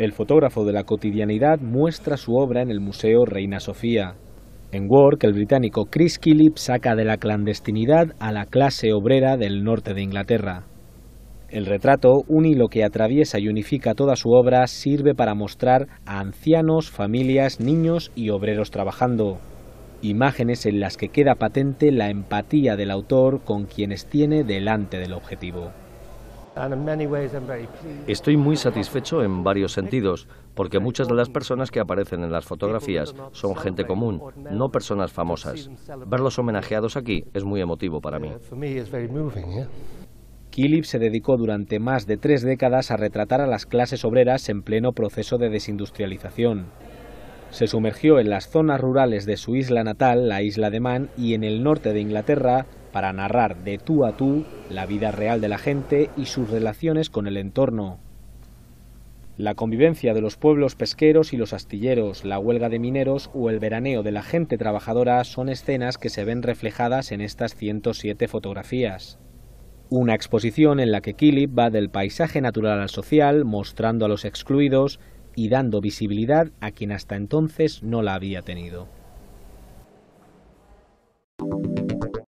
El fotógrafo de la cotidianidad muestra su obra en el Museo Reina Sofía. En Work, el británico Chris Killip saca de la clandestinidad a la clase obrera del norte de Inglaterra. El retrato, un hilo que atraviesa y unifica toda su obra, sirve para mostrar a ancianos, familias, niños y obreros trabajando. Imágenes en las que queda patente la empatía del autor con quienes tiene delante del objetivo. Estoy muy satisfecho en varios sentidos, porque muchas de las personas que aparecen en las fotografías son gente común, no personas famosas. Verlos homenajeados aquí es muy emotivo para mí. Killip se dedicó durante más de tres décadas a retratar a las clases obreras en pleno proceso de desindustrialización. Se sumergió en las zonas rurales de su isla natal, la isla de Man, y en el norte de Inglaterra, para narrar de tú a tú la vida real de la gente y sus relaciones con el entorno. La convivencia de los pueblos pesqueros y los astilleros, la huelga de mineros o el veraneo de la gente trabajadora son escenas que se ven reflejadas en estas 107 fotografías. Una exposición en la que Kilip va del paisaje natural al social, mostrando a los excluidos y dando visibilidad a quien hasta entonces no la había tenido.